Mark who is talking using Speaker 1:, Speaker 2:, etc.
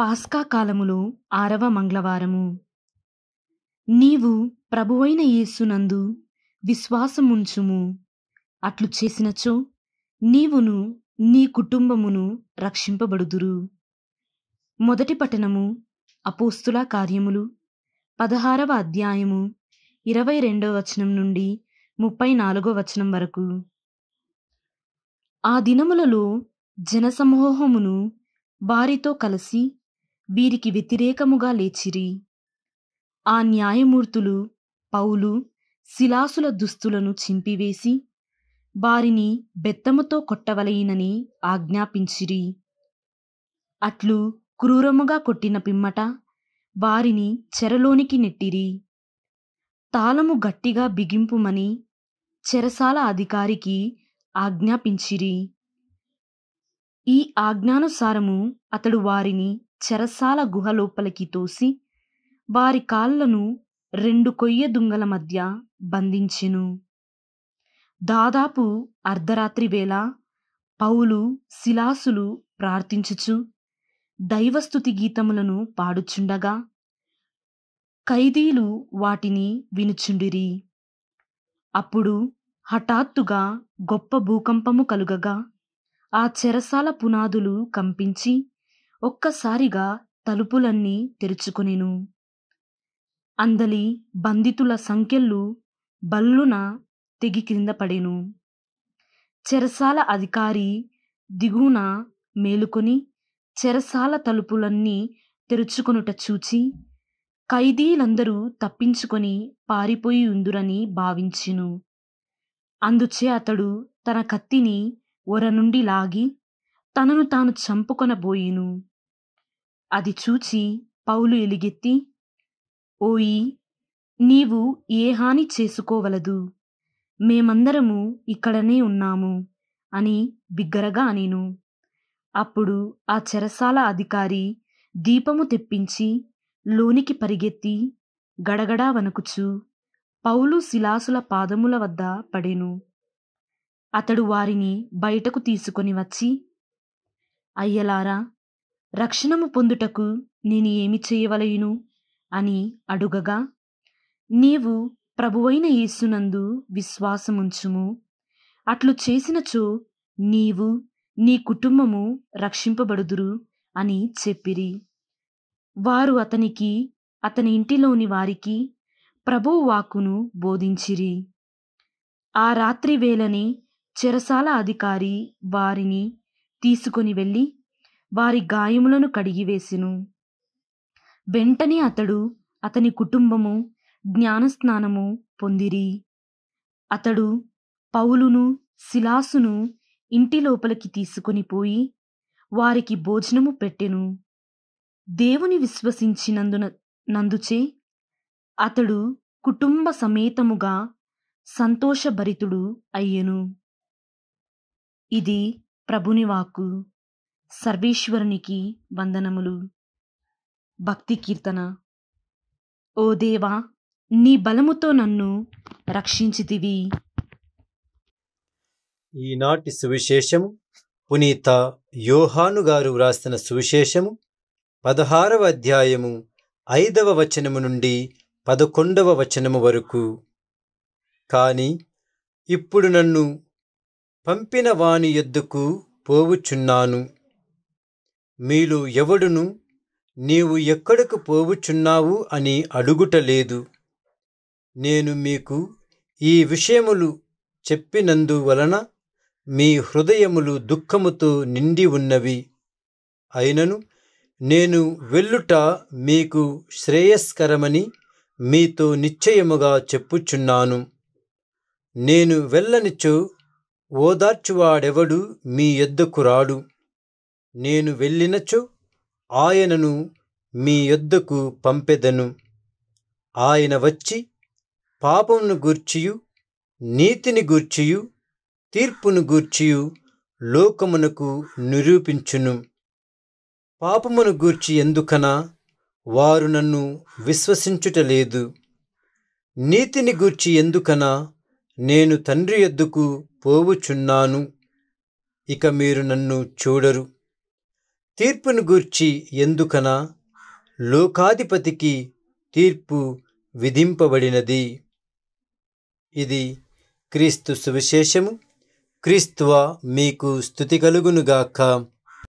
Speaker 1: పాస్కా కాలములో ఆరవ మంగళవారము నీవు ప్రభువైన యేసునందు విశ్వాసముంచుము అట్లు చేసినచో నీవును నీ కుటుంబమును రక్షింపబడుదురు మొదటి పట్టణము అపోస్తుల కార్యములు పదహారవ అధ్యాయము ఇరవై రెండవ వచనం నుండి ముప్పై నాలుగో వచనం వరకు ఆ దినములలో జనసమూహమును వారితో కలిసి వీరికి వ్యతిరేకముగా లేచిరి ఆ న్యాయమూర్తులు పౌలు శిలాసుల దుస్తులను చింపివేసి వారిని బెత్తముతో కొట్టవలయినని ఆజ్ఞాపించిరి అట్లు క్రూరముగా కొట్టిన పిమ్మట వారిని చెరలోనికి నెట్టిరి తాళము గట్టిగా బిగింపుమని చెరసాల అధికారికి ఆజ్ఞాపించిరి ఈ ఆజ్ఞానుసారము అతడు వారిని చెరసాల గుహలోపలికి తోసి వారి కాళ్లను రెండు కొయ్య దుంగల మధ్య బంధించెను దాదాపు అర్ధరాత్రి వేళ పౌలు శిలాసులు ప్రార్థించుచు దైవస్థుతి గీతములను పాడుచుండగా ఖైదీలు వాటిని వినుచుండిరి అప్పుడు హఠాత్తుగా గొప్ప భూకంపము కలుగగా ఆ చెరసాల పునాదులు కంపించి ఒక్కసారిగా తలుపులన్నీ తెరుచుకొనెను అందలి బంధితుల సంఖ్యలు బల్లున తెగి క్రింద పడెను చెరసాల అధికారి దిగువన మేలుకొని చెరసాల తలుపులన్నీ తెరుచుకొనుట చూచి ఖైదీలందరూ తప్పించుకొని పారిపోయి ఉందురని భావించెను అందుచే అతడు తన కత్తిని ఒర నుండి లాగి తనను తాను చంపుకొనబోయిను అది చూచి పౌలు ఎలుగెత్తి ఓయి నీవు ఏ హాని చేసుకోవలదు మేమందరము ఇక్కడనే ఉన్నాము అని బిగ్గరగా అనేను అప్పుడు ఆ చెరసాల అధికారి దీపము తెప్పించి లోనికి పరిగెత్తి గడగడా వణకుచు పౌలు శిలాసుల పాదముల వద్ద పడెను అతడు వారిని బయటకు తీసుకొని వచ్చి అయ్యలారా రక్షణము పొందుటకు నేను ఏమి చేయవలయును అని అడుగగా నీవు ప్రభువైన యేసునందు విశ్వాసముంచుము అట్లు చేసినచో నీవు నీ కుటుంబము రక్షింపబడుదురు అని చెప్పిరి వారు అతనికి అతని ఇంటిలోని వారికి ప్రభువు వాక్కును బోధించిరి ఆ రాత్రి వేళనే చెరసాల అధికారి వారిని తీసుకొని వెళ్ళి వారి గాయములను కడిగివేసెను వెంటనే అతడు అతని కుటుంబము జ్ఞానస్నానము పొందిరి అతడు పౌలును శిలాసును ఇంటి లోపలికి తీసుకుని పోయి వారికి భోజనము పెట్టెను దేవుని విశ్వసించినందున నందుచే అతడు కుటుంబ సమేతముగా సంతోషభరితుడు అయ్యెను ఇది ప్రభుని వాక్కు సర్వేశ్వరునికి వందనములు భక్తి కీర్తన ఓ దేవా నీ బలముతో నన్ను రక్షించితివి
Speaker 2: ఈనాటి సువిశేషము పునీత యోహాను గారు వ్రాసిన సువిశేషము పదహారవ అధ్యాయము ఐదవ వచనము నుండి పదకొండవ వచనము వరకు కానీ ఇప్పుడు నన్ను పంపిన వాణి ఎద్దుకు పోవుచున్నాను మీలో ఎవడును నీవు ఎక్కడకు పోవుచున్నావు అని అడుగుటలేదు నేను మీకు ఈ విషయములు చెప్పినందువలన మీ హృదయములు దుఃఖముతో నిండి ఉన్నవి అయినను నేను వెళ్ళుట మీకు శ్రేయస్కరమని మీతో నిశ్చయముగా చెప్పుచున్నాను నేను వెళ్ళనిచో ఓదార్చువాడెవడు మీ ఎద్దకు రాడు నేను వెళ్ళినచో ఆయనను మీ యొద్దకు పంపెదను ఆయన వచ్చి పాపమును గూర్చియు నీతిని గూర్చియు తీర్పును గూర్చియు లోకమునకు నిరూపించును పాపమును గూర్చి ఎందుకనా వారు నన్ను విశ్వసించుటలేదు నీతిని గూర్చి ఎందుకనా నేను తండ్రి ఎద్దుకు పోవుచున్నాను ఇక మీరు నన్ను చూడరు తీర్పును గూర్చి ఎందుకన లోకాధిపతికి తీర్పు విధింపబడినది ఇది క్రీస్తు సువిశేషము క్రీస్తువ మీకు స్థుతి కలుగునుగాక